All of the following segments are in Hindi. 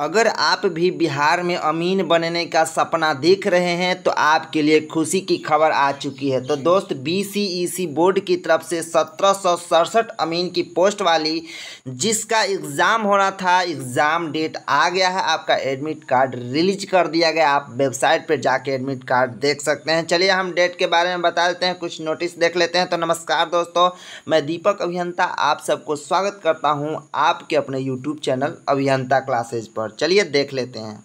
अगर आप भी बिहार में अमीन बनने का सपना देख रहे हैं तो आपके लिए खुशी की खबर आ चुकी है तो दोस्त बीसीईसी e बोर्ड की तरफ से सत्रह अमीन की पोस्ट वाली जिसका एग्ज़ाम होना था एग्ज़ाम डेट आ गया है आपका एडमिट कार्ड रिलीज कर दिया गया आप वेबसाइट पर जाके एडमिट कार्ड देख सकते हैं चलिए हम डेट के बारे में बता देते हैं कुछ नोटिस देख लेते हैं तो नमस्कार दोस्तों मैं दीपक अभियंता आप सबको स्वागत करता हूँ आपके अपने यूट्यूब चैनल अभियंता क्लासेज पर और चलिए देख लेते हैं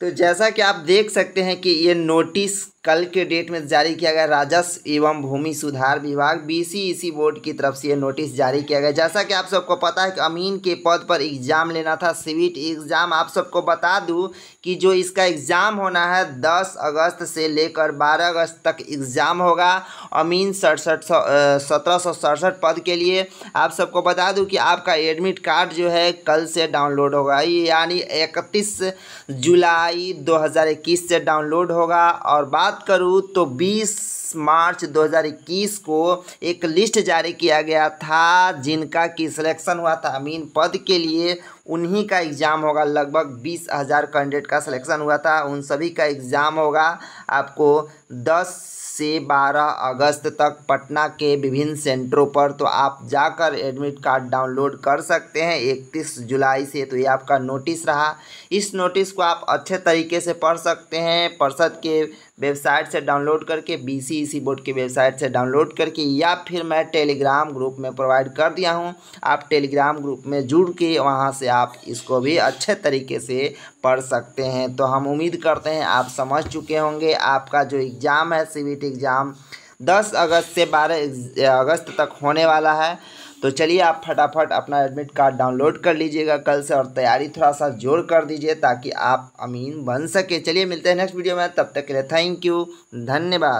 तो जैसा कि आप देख सकते हैं कि ये नोटिस कल के डेट में जारी किया गया राजस्व एवं भूमि सुधार विभाग बीसीईसी e बोर्ड की तरफ से यह नोटिस जारी किया गया जैसा कि आप सबको पता है कि अमीन के पद पर एग्ज़ाम लेना था सिविट एग्ज़ाम आप सबको बता दूं कि जो इसका एग्ज़ाम होना है 10 अगस्त से लेकर 12 अगस्त तक एग्ज़ाम होगा अमीन सड़सठ सौ सत्रह सौ सड़सठ पद के लिए आप सबको बता दूँ कि आपका एडमिट कार्ड जो है कल से डाउनलोड होगा यानी इकतीस जुलाई दो से डाउनलोड होगा और बात बात करूँ तो 20 मार्च 2021 को एक लिस्ट जारी किया गया था जिनका कि सिलेक्शन हुआ था अमीन पद के लिए उन्हीं का एग्ज़ाम होगा लगभग बीस हज़ार कैंडिडेट का सिलेक्शन हुआ था उन सभी का एग्ज़ाम होगा आपको दस से बारह अगस्त तक पटना के विभिन्न सेंटरों पर तो आप जाकर एडमिट कार्ड डाउनलोड कर सकते हैं इकतीस जुलाई से तो ये आपका नोटिस रहा इस नोटिस को आप अच्छे तरीके से पढ़ सकते हैं पर्षद के वेबसाइट से डाउनलोड करके बी सी सी बोर्ड की वेबसाइट से डाउनलोड करके या फिर मैं टेलीग्राम ग्रुप में प्रोवाइड कर दिया हूँ आप टेलीग्राम ग्रुप में जुड़ के वहाँ से आप इसको भी अच्छे तरीके से पढ़ सकते हैं तो हम उम्मीद करते हैं आप समझ चुके होंगे आपका जो एग्ज़ाम है सी एग्ज़ाम दस अगस्त से बारह अगस्त तक होने वाला है तो चलिए आप फटाफट अपना एडमिट कार्ड डाउनलोड कर लीजिएगा कल से और तैयारी थोड़ा सा जोर कर दीजिए ताकि आप अमीन बन सके चलिए मिलते हैं नेक्स्ट वीडियो में तब तक के लिए थैंक यू धन्यवाद